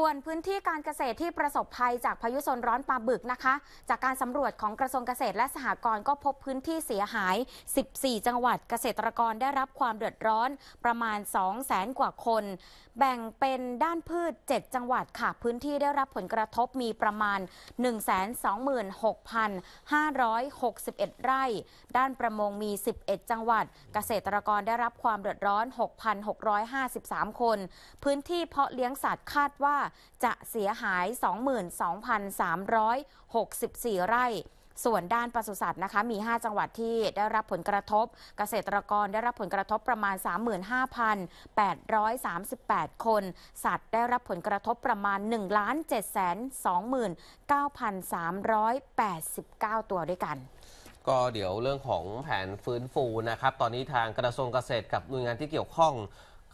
ส่วนพื้นที่การเกษตรที่ประสบภัยจากพายุโซนร้อนปลาบึกนะคะ จากการสำรวจของกระทรวงเกษตรและสหกรณ์ก็พบพื้นที่เสียหาย 14 จังหวัด เกษตรกรได้รับความเดือดร้อนประมาณ 200,000 กว่าคน แบ่งเป็นด้านพืช 7 จังหวัดค่ะพื้นที่ได้รับผลกระทบมีประมาณ 126,561 ไร่ ด้านประมงมี 11 จังหวัด เกษตรกรได้รับความเดือดร้อน 6,653 คน พื้นที่เพาะเลี้ยงสัตว์คาดว่าจะเสียหาย 22,364 ไร่ ส่วนด้านปศุสัตว์นะคะ มี 5 จังหวัดที่ได้รับผลกระทบ เกษตรกรได้รับผลกระทบประมาณ 35,838 คน สัตว์ได้รับผลกระทบประมาณ 1 7 2 9 3 8 9 ตัวด้วยกัน ก็เดี๋ยวเรื่องของแผนฟื้นฟูนะครับ ตอนนี้ทางกระทรวงเกษตรกับหน่วยงานที่เกี่ยวข้อง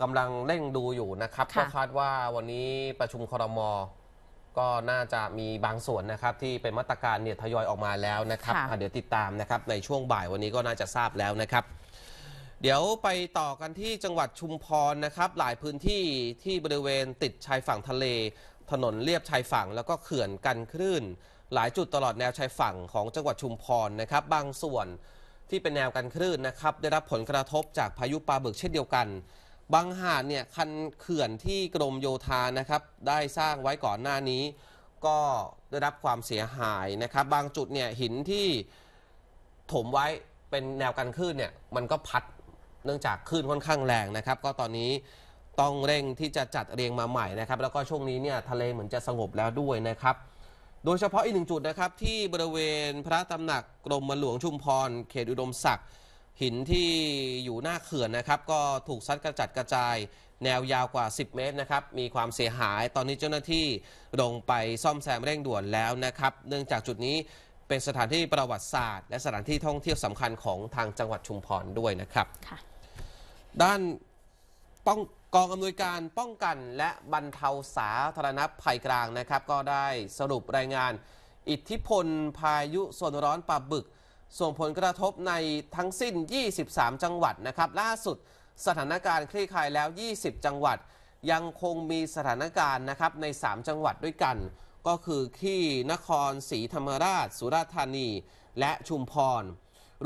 กำลังเร่งดูอยู่นะครับคก็คาดว่าวันนี้ประชุมครม ก็น่าจะมีบางส่วนนะครับที่เป็นมาตรการเนี่ยทยอยออกมาแล้วนะครับ เดี๋ยวติดตามนะครับในช่วงบ่ายวันนี้ก็น่าจะทราบแล้วนะครับ เดี๋ยวไปต่อกันที่จังหวัดชุมพรนะครับ หลายพื้นที่ที่บริเวณติดชายฝั่งทะเล ถนนเรียบชายฝั่งแล้วก็เขื่อนกันคลื่น หลายจุดตลอดแนวชายฝั่งของจังหวัดชุมพรนะครับ บางส่วนที่เป็นแนวกันคลื่นนะครับ ได้รับผลกระทบจากพายุปลาบึกเช่นเดียวกันบางหาดเนี่ยคันเขื่อนที่กรมโยธานะครับได้สร้างไว้ก่อนหน้านี้ก็ได้รับความเสียหายนะครับบางจุดเนี่ยหินที่ถมไว้เป็นแนวกันคลื่นเนี่ยมันก็พัดเนื่องจากคลื่นค่อนข้างแรงนะครับ ก็ตอนนี้ต้องเร่งที่จะจัดเรียงมาใหม่นะครับแล้วก็ช่วงนี้เนี่ยทะเลเหมือนจะสงบแล้วด้วยนะครับ โดยเฉพาะอีกหนึ่งจุดนะครับที่บริเวณพระตำหนักกรมหลวงชุมพร เขตอุดมศักดิ์หินที่อยู่หน้าเขื่อนนะครับก็ถูกซัดกระจัดกระจายแนวยาวกว่า 10 เมตรนะครับมีความเสียหายตอนนี้เจ้าหน้าที่ลงไปซ่อมแซมเร่งด่วนแล้วนะครับเนื่องจากจุดนี้เป็นสถานที่ประวัติศาสตร์และสถานที่ท่องเที่ยวสำคัญของทางจังหวัดชุมพรด้วยนะครับด้านป้องกองอำนวยการป้องกันและบรรเทาสาธารณภัยกลางนะครับ ก็ได้สรุปรายงาน อิทธิพลพายุโซนร้อนปลาบึกส่งผลกระทบในทั้งสิ้น 23 จังหวัดนะครับ ล่าสุดสถานการณ์คลี่คลายแล้ว 20 จังหวัด ยังคงมีสถานการณ์นะครับใน 3 จังหวัดด้วยกัน ก็คือที่นครศรีธรรมราช สุราษฎร์ธานี และชุมพร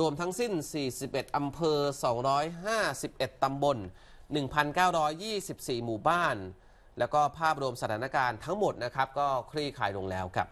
รวมทั้งสิ้น 41 อำเภอ 251 ตำบล 1,924 หมู่บ้าน แล้วก็ภาพรวมสถานการณ์ทั้งหมดนะครับ ก็คลี่คลายลงแล้วครับ